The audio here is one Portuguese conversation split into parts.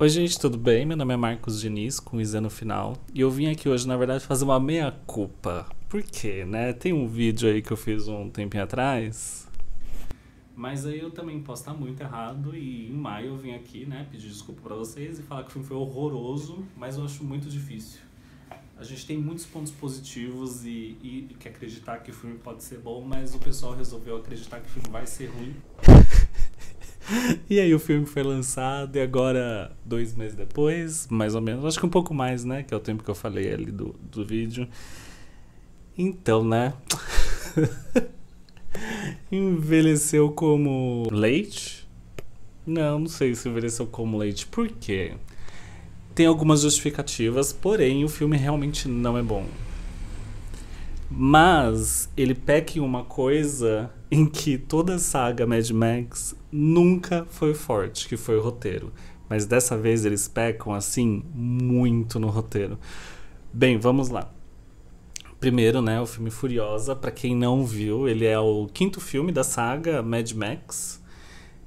Oi, gente, tudo bem? Meu nome é Marcos Diniz, com Isa no final. E eu vim aqui hoje, na verdade, fazer uma meia-culpa. Por quê, né? Tem um vídeo aí que eu fiz um tempinho atrás. Mas aí eu também posso estar muito errado. E em maio eu vim aqui, né, pedir desculpa para vocês e falar que o filme foi horroroso, mas eu acho muito difícil. A gente tem muitos pontos positivos e, e, e que acreditar que o filme pode ser bom, mas o pessoal resolveu acreditar que o filme vai ser ruim. e aí o filme foi lançado e agora, dois meses depois, mais ou menos, acho que um pouco mais, né? Que é o tempo que eu falei ali do, do vídeo. Então, né? envelheceu como leite? Não, não sei se envelheceu como leite. Por quê? Tem algumas justificativas, porém o filme realmente não é bom. Mas ele peca em uma coisa em que toda a saga Mad Max nunca foi forte, que foi o roteiro. Mas dessa vez eles pecam assim muito no roteiro. Bem, vamos lá. Primeiro, né, o filme Furiosa, para quem não viu, ele é o quinto filme da saga Mad Max.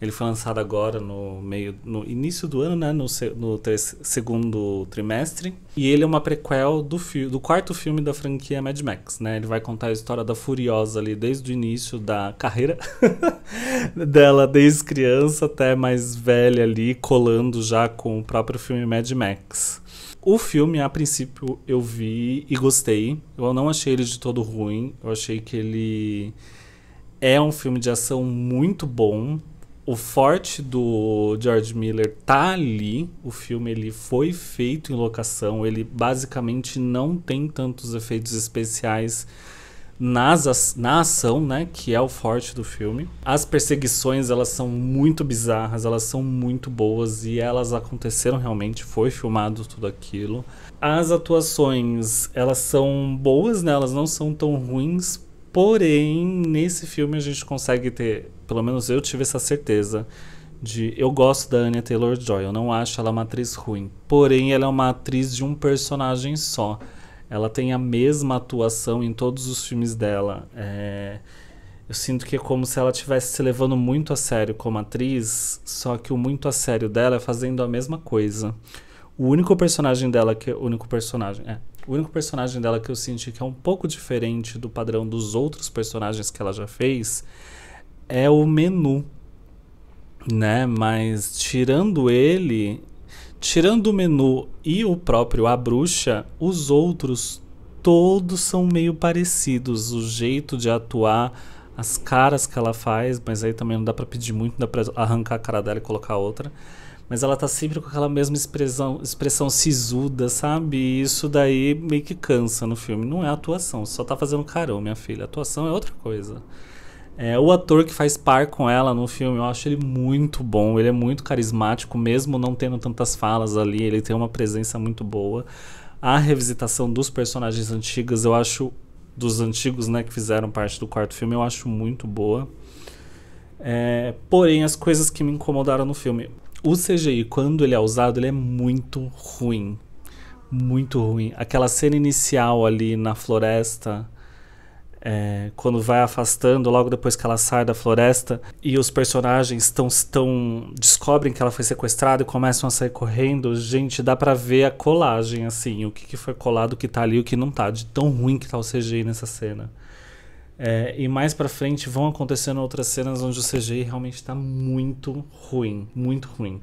Ele foi lançado agora no meio, no início do ano, né? No, no segundo trimestre. E ele é uma prequel do, do quarto filme da franquia Mad Max, né? Ele vai contar a história da Furiosa ali desde o início da carreira dela, desde criança até mais velha ali, colando já com o próprio filme Mad Max. O filme, a princípio, eu vi e gostei. Eu não achei ele de todo ruim. Eu achei que ele é um filme de ação muito bom o forte do George Miller tá ali. O filme ele foi feito em locação. Ele basicamente não tem tantos efeitos especiais nas, na ação, né, que é o forte do filme. As perseguições, elas são muito bizarras, elas são muito boas e elas aconteceram realmente, foi filmado tudo aquilo. As atuações, elas são boas, né, elas não são tão ruins, porém, nesse filme a gente consegue ter pelo menos eu tive essa certeza de eu gosto da Anya Taylor-Joy, eu não acho ela uma atriz ruim. Porém, ela é uma atriz de um personagem só. Ela tem a mesma atuação em todos os filmes dela. É... Eu sinto que é como se ela estivesse se levando muito a sério como atriz, só que o muito a sério dela é fazendo a mesma coisa. O único personagem dela que o único personagem, é, o único personagem dela que eu senti que é um pouco diferente do padrão dos outros personagens que ela já fez é o menu, né? Mas tirando ele, tirando o menu e o próprio a bruxa, os outros todos são meio parecidos, o jeito de atuar, as caras que ela faz, mas aí também não dá para pedir muito, dá para arrancar a cara dela e colocar outra. Mas ela tá sempre com aquela mesma expressão, expressão sisuda, sabe? E isso daí meio que cansa no filme. Não é atuação, só tá fazendo carão, minha filha. Atuação é outra coisa. É, o ator que faz par com ela no filme, eu acho ele muito bom, ele é muito carismático, mesmo não tendo tantas falas ali, ele tem uma presença muito boa. A revisitação dos personagens antigos eu acho, dos antigos, né, que fizeram parte do quarto filme, eu acho muito boa. É, porém, as coisas que me incomodaram no filme. O CGI, quando ele é usado, ele é muito ruim. Muito ruim. Aquela cena inicial ali na floresta é, quando vai afastando logo depois que ela sai da floresta e os personagens estão descobrem que ela foi sequestrada e começam a sair correndo, gente, dá para ver a colagem assim, o que, que foi colado, o que tá ali, o que não tá, de tão ruim que tá o CGI nessa cena. É, e mais para frente vão acontecendo outras cenas onde o CGI realmente tá muito ruim, muito ruim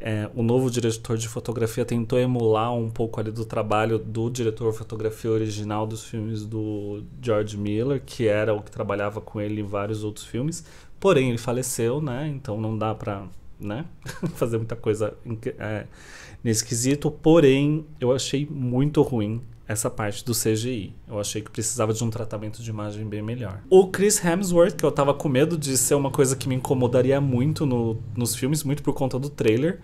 é, o novo diretor de fotografia tentou emular um pouco ali do trabalho do diretor de fotografia original dos filmes do George Miller, que era o que trabalhava com ele em vários outros filmes. Porém, ele faleceu, né? Então não dá pra né? fazer muita coisa é, nesse quesito. Porém, eu achei muito ruim essa parte do CGI. Eu achei que precisava de um tratamento de imagem bem melhor. O Chris Hemsworth, que eu tava com medo de ser uma coisa que me incomodaria muito no, nos filmes, muito por conta do trailer,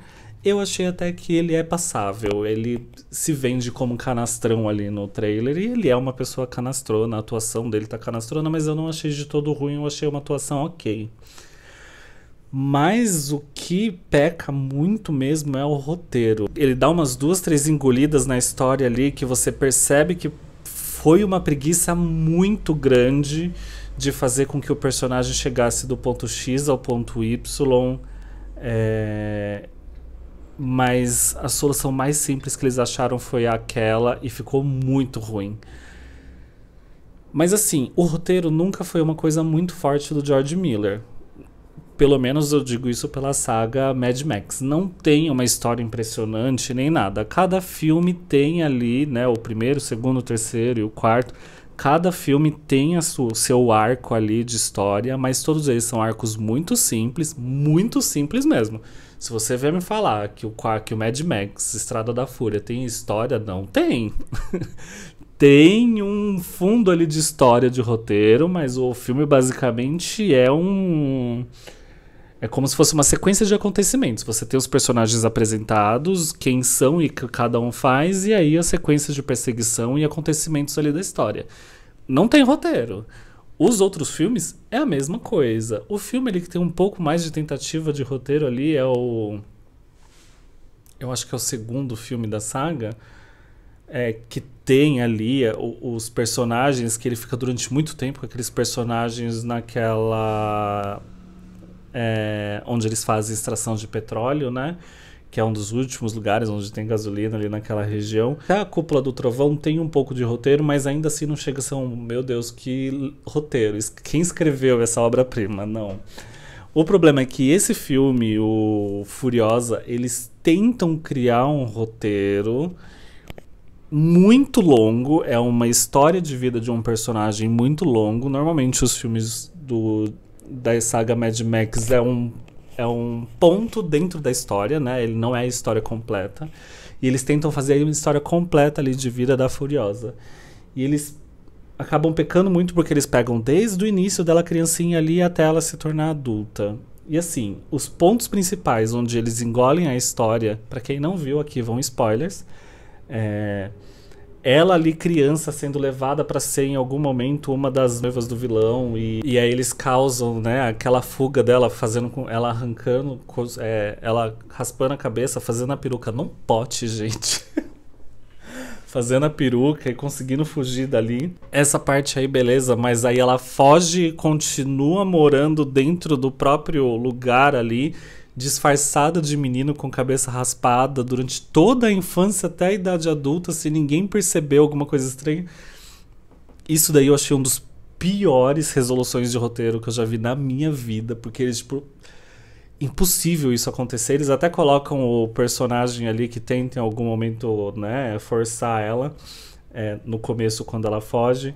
eu achei até que ele é passável. Ele se vende como canastrão ali no trailer e ele é uma pessoa canastrona. A atuação dele tá canastrona, mas eu não achei de todo ruim, eu achei uma atuação ok. Mas o que peca muito mesmo é o roteiro. Ele dá umas duas, três engolidas na história ali que você percebe que foi uma preguiça muito grande de fazer com que o personagem chegasse do ponto X ao ponto Y. É... Mas a solução mais simples que eles acharam foi aquela e ficou muito ruim. Mas assim, o roteiro nunca foi uma coisa muito forte do George Miller pelo menos eu digo isso pela saga Mad Max, não tem uma história impressionante nem nada. Cada filme tem ali, né, o primeiro, o segundo, o terceiro e o quarto. Cada filme tem a sua, o seu arco ali de história, mas todos eles são arcos muito simples, muito simples mesmo. Se você vier me falar que o, que o Mad Max, Estrada da Fúria, tem história, não tem. tem um fundo ali de história de roteiro, mas o filme basicamente é um é como se fosse uma sequência de acontecimentos. Você tem os personagens apresentados, quem são e que cada um faz, e aí a sequência de perseguição e acontecimentos ali da história. Não tem roteiro. Os outros filmes é a mesma coisa. O filme ele que tem um pouco mais de tentativa de roteiro ali é o. Eu acho que é o segundo filme da saga. É, que tem ali é, os personagens que ele fica durante muito tempo com aqueles personagens naquela é, onde eles fazem extração de petróleo, né? que é um dos últimos lugares onde tem gasolina ali naquela região. a Cúpula do Trovão tem um pouco de roteiro, mas ainda assim não chega a ser um, meu Deus, que roteiro. Quem escreveu essa obra-prima? Não. O problema é que esse filme, o Furiosa, eles tentam criar um roteiro muito longo, é uma história de vida de um personagem muito longo. Normalmente os filmes do da saga Mad Max é um, é um ponto dentro da história, né? Ele não é a história completa. E eles tentam fazer uma história completa ali de vida da Furiosa. E eles acabam pecando muito porque eles pegam desde o início dela criancinha ali até ela se tornar adulta. E assim, os pontos principais onde eles engolem a história, para quem não viu aqui vão spoilers, é, ela ali criança sendo levada para ser em algum momento uma das noivas do vilão e, e aí eles causam né aquela fuga dela fazendo com ela arrancando é, ela raspando a cabeça fazendo a peruca não pote gente fazendo a peruca e conseguindo fugir dali. Essa parte aí, beleza, mas aí ela foge e continua morando dentro do próprio lugar ali disfarçada de menino com cabeça raspada durante toda a infância até a idade adulta, se ninguém percebeu alguma coisa estranha. Isso daí eu achei um dos piores resoluções de roteiro que eu já vi na minha vida, porque eles, tipo. Impossível isso acontecer. Eles até colocam o personagem ali que tenta em algum momento, né, forçar ela. É, no começo, quando ela foge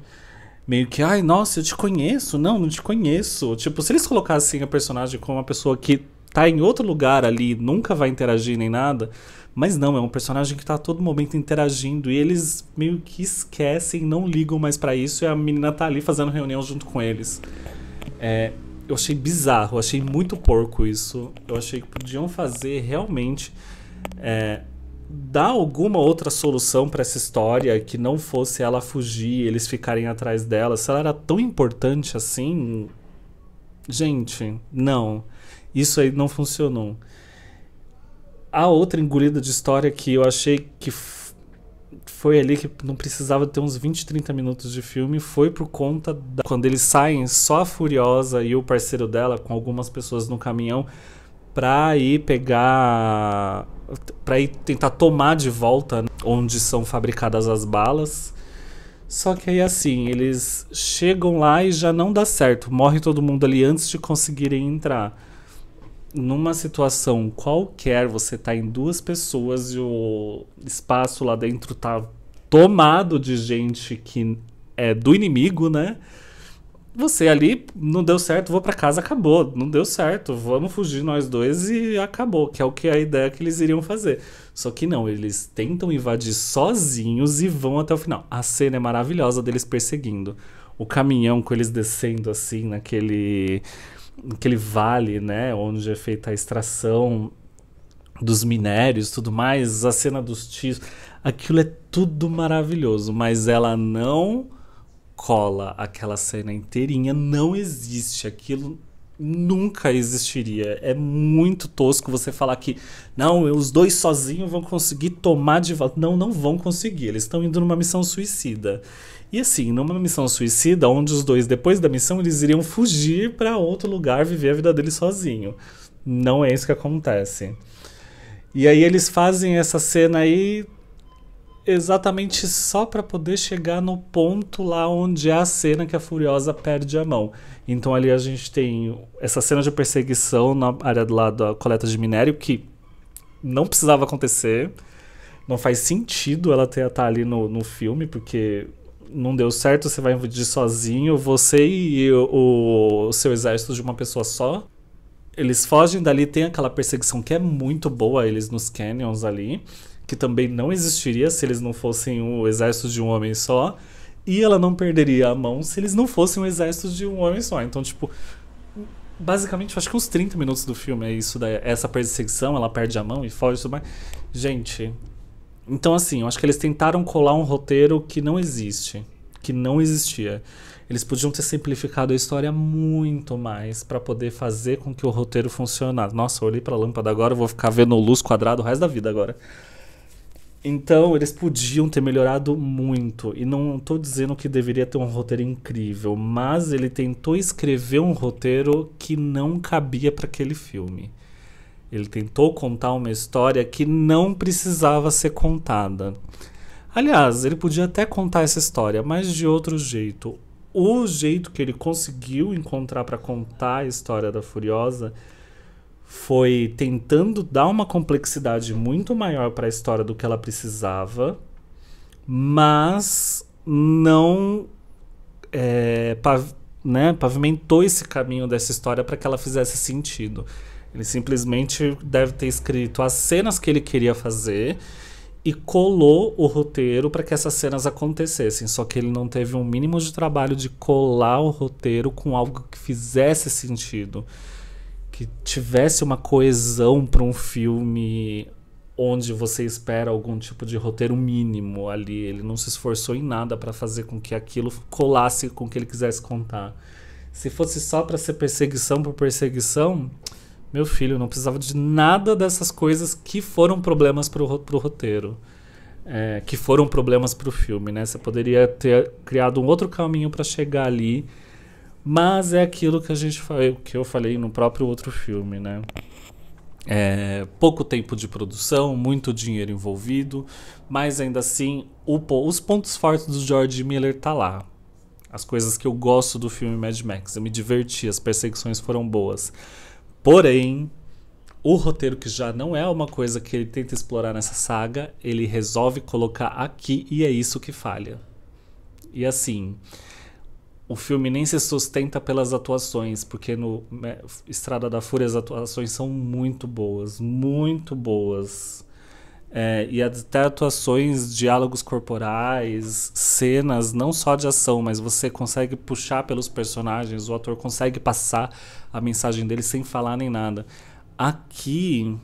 meio que, ai, nossa, eu te conheço. Não, não te conheço. Tipo, se eles colocassem a personagem como uma pessoa que tá em outro lugar ali, nunca vai interagir nem nada. Mas não, é um personagem que tá a todo momento interagindo e eles meio que esquecem, não ligam mais para isso e a menina tá ali fazendo reunião junto com eles. É, eu achei bizarro, eu achei muito porco isso. Eu achei que podiam fazer realmente é, dar alguma outra solução para essa história que não fosse ela fugir, eles ficarem atrás dela. Se ela era tão importante assim, Gente, não. Isso aí não funcionou. A outra engolida de história que eu achei que foi ali que não precisava ter uns 20, 30 minutos de filme, foi por conta da. Quando eles saem, só a Furiosa e o parceiro dela, com algumas pessoas no caminhão, pra ir pegar. pra ir tentar tomar de volta né, onde são fabricadas as balas. Só que aí assim, eles chegam lá e já não dá certo. Morre todo mundo ali antes de conseguirem entrar. Numa situação qualquer, você tá em duas pessoas e o espaço lá dentro tá tomado de gente que é do inimigo, né? Você ali não deu certo, vou para casa, acabou. Não deu certo, vamos fugir nós dois e acabou, que é o que é a ideia que eles iriam fazer. Só que não, eles tentam invadir sozinhos e vão até o final. A cena é maravilhosa deles perseguindo. O caminhão com eles descendo assim naquele naquele vale, né, onde é feita a extração dos minérios, tudo mais, a cena dos tios, aquilo é tudo maravilhoso, mas ela não cola aquela cena inteirinha, não existe aquilo nunca existiria. É muito tosco você falar que não, os dois sozinhos vão conseguir tomar de volta. Não, não vão conseguir. Eles estão indo numa missão suicida. E assim, numa missão suicida, onde os dois, depois da missão, eles iriam fugir para outro lugar, viver a vida deles sozinho. Não é isso que acontece. E aí eles fazem essa cena aí exatamente só para poder chegar no ponto lá onde é a cena que a Furiosa perde a mão. Então ali a gente tem essa cena de perseguição na área do lado da coleta de minério que não precisava acontecer. Não faz sentido ela ter estar tá ali no, no filme, porque não deu certo, você vai invadir sozinho, você e o, o seu exército de uma pessoa só. Eles fogem dali, tem aquela perseguição que é muito boa, eles nos canyons ali que também não existiria se eles não fossem o exército de um homem só. E ela não perderia a mão se eles não fossem o exército de um homem só. Então, tipo, basicamente, acho que uns 30 minutos do filme é isso, daí, essa perseguição, ela perde a mão e foge e tudo mais. Gente, então assim, eu acho que eles tentaram colar um roteiro que não existe, que não existia. Eles podiam ter simplificado a história muito mais para poder fazer com que o roteiro funcionasse. Nossa, eu olhei pra lâmpada agora, eu vou ficar vendo luz quadrada o resto da vida agora. Então, eles podiam ter melhorado muito. E não estou dizendo que deveria ter um roteiro incrível, mas ele tentou escrever um roteiro que não cabia para aquele filme. Ele tentou contar uma história que não precisava ser contada. Aliás, ele podia até contar essa história, mas de outro jeito. O jeito que ele conseguiu encontrar para contar a história da Furiosa foi tentando dar uma complexidade muito maior para a história do que ela precisava, mas não é, pav né, pavimentou esse caminho dessa história para que ela fizesse sentido. Ele simplesmente deve ter escrito as cenas que ele queria fazer e colou o roteiro para que essas cenas acontecessem. Só que ele não teve um mínimo de trabalho de colar o roteiro com algo que fizesse sentido que tivesse uma coesão para um filme onde você espera algum tipo de roteiro mínimo ali. Ele não se esforçou em nada para fazer com que aquilo colasse com o que ele quisesse contar. Se fosse só para ser perseguição por perseguição, meu filho, não precisava de nada dessas coisas que foram problemas para o pro roteiro. É, que foram problemas para o filme, né? Você poderia ter criado um outro caminho para chegar ali mas é aquilo que a gente falou, é que eu falei no próprio outro filme, né? É, pouco tempo de produção, muito dinheiro envolvido, mas ainda assim o, os pontos fortes do George Miller tá lá. As coisas que eu gosto do filme Mad Max, eu me diverti, as perseguições foram boas. Porém, o roteiro que já não é uma coisa que ele tenta explorar nessa saga, ele resolve colocar aqui e é isso que falha. E assim, o filme nem se sustenta pelas atuações, porque no né, Estrada da Fúria as atuações são muito boas, muito boas. É, e até atuações, diálogos corporais, cenas, não só de ação, mas você consegue puxar pelos personagens, o ator consegue passar a mensagem dele sem falar nem nada. Aqui,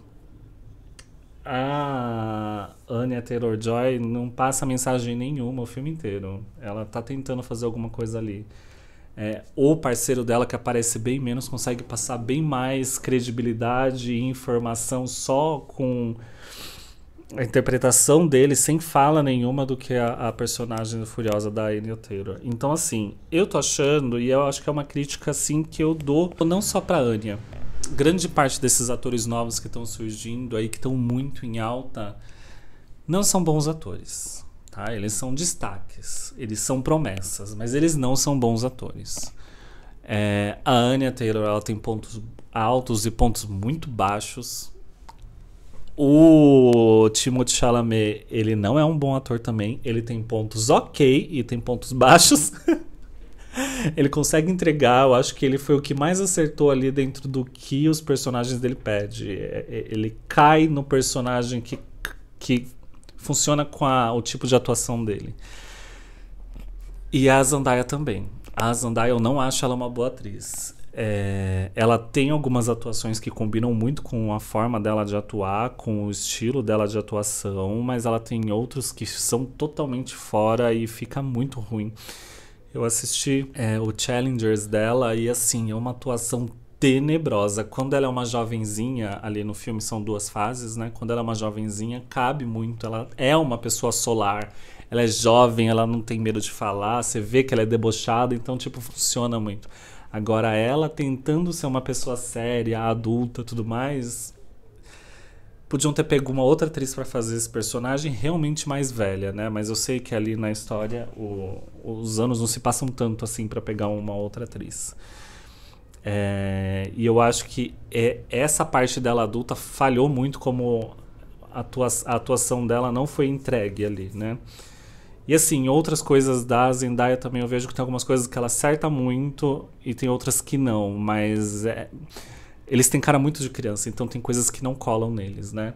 a Anya Taylor-Joy não passa mensagem nenhuma o filme inteiro. Ela tá tentando fazer alguma coisa ali. É, o parceiro dela, que aparece bem menos, consegue passar bem mais credibilidade e informação só com a interpretação dele, sem fala nenhuma, do que a, a personagem Furiosa da Anya Taylor. Então, assim, eu tô achando, e eu acho que é uma crítica, assim, que eu dou não só pra Anya, grande parte desses atores novos que estão surgindo aí, que estão muito em alta, não são bons atores. Tá? Eles são destaques, eles são promessas, mas eles não são bons atores. É, a Anya Taylor ela tem pontos altos e pontos muito baixos. O Timothée Chalamet, ele não é um bom ator também. Ele tem pontos ok e tem pontos baixos ele consegue entregar, eu acho que ele foi o que mais acertou ali dentro do que os personagens dele pede. É, é, ele cai no personagem que, que funciona com a, o tipo de atuação dele. E a Zandaya também. A Zandaya, eu não acho ela uma boa atriz. É, ela tem algumas atuações que combinam muito com a forma dela de atuar, com o estilo dela de atuação, mas ela tem outros que são totalmente fora e fica muito ruim. Eu assisti é, o Challengers dela e assim, é uma atuação tenebrosa. Quando ela é uma jovenzinha, ali no filme são duas fases, né? Quando ela é uma jovenzinha, cabe muito. Ela é uma pessoa solar. Ela é jovem, ela não tem medo de falar. Você vê que ela é debochada, então, tipo, funciona muito. Agora, ela tentando ser uma pessoa séria, adulta tudo mais, Podiam ter pego uma outra atriz para fazer esse personagem realmente mais velha, né? Mas eu sei que ali na história o, os anos não se passam tanto assim para pegar uma outra atriz. É, e eu acho que é, essa parte dela adulta falhou muito como a, a atuação dela não foi entregue ali, né? E assim, outras coisas da Zendaya também eu vejo que tem algumas coisas que ela acerta muito e tem outras que não, mas é, eles têm cara muito de criança, então tem coisas que não colam neles, né?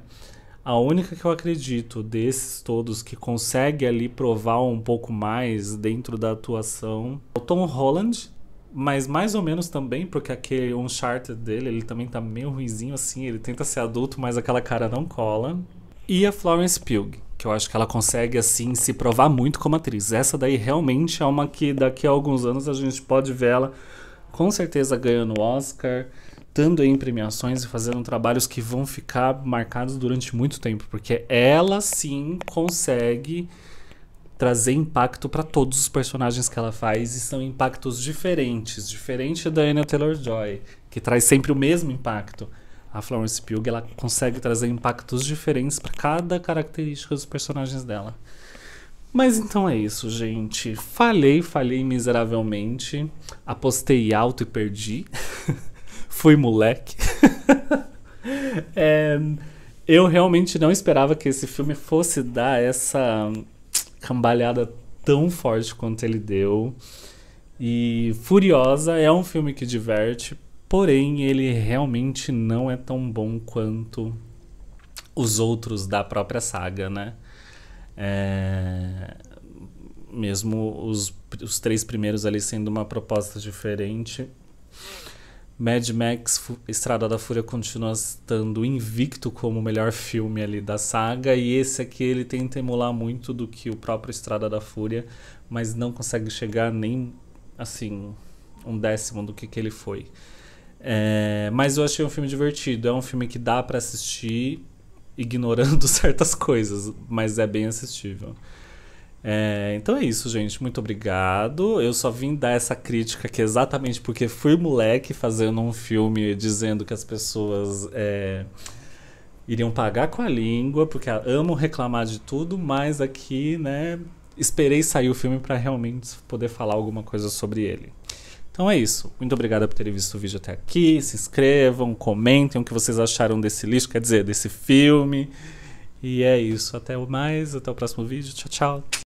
A única que eu acredito desses todos que consegue ali provar um pouco mais dentro da atuação é o Tom Holland, mas mais ou menos também, porque aquele Uncharted dele, ele também tá meio ruizinho assim, ele tenta ser adulto, mas aquela cara não cola. E a Florence Pugh, que eu acho que ela consegue assim se provar muito como atriz. Essa daí realmente é uma que daqui a alguns anos a gente pode ver ela com certeza ganhando Oscar estando em premiações e fazendo trabalhos que vão ficar marcados durante muito tempo, porque ela sim consegue trazer impacto para todos os personagens que ela faz e são impactos diferentes, diferente da Anya Taylor-Joy, que traz sempre o mesmo impacto. A Florence Pugh, ela consegue trazer impactos diferentes para cada característica dos personagens dela. Mas então é isso, gente. Falhei, falhei miseravelmente. Apostei alto e perdi. fui moleque. é, eu realmente não esperava que esse filme fosse dar essa hum, cambalhada tão forte quanto ele deu. E Furiosa é um filme que diverte, porém ele realmente não é tão bom quanto os outros da própria saga, né? É... Mesmo os, os três primeiros ali sendo uma proposta diferente, Mad Max Estrada da Fúria continua estando invicto como o melhor filme ali da saga e esse aqui ele tenta emular muito do que o próprio Estrada da Fúria, mas não consegue chegar nem assim um décimo do que, que ele foi. É, mas eu achei um filme divertido, é um filme que dá para assistir ignorando certas coisas, mas é bem assistível. É, então é isso, gente. Muito obrigado. Eu só vim dar essa crítica aqui exatamente porque fui moleque fazendo um filme dizendo que as pessoas é, iriam pagar com a língua, porque amo reclamar de tudo, mas aqui, né, esperei sair o filme para realmente poder falar alguma coisa sobre ele. Então é isso. Muito obrigado por terem visto o vídeo até aqui. Se inscrevam, comentem o que vocês acharam desse lixo, quer dizer, desse filme. E é isso. Até mais, até o próximo vídeo. Tchau, tchau.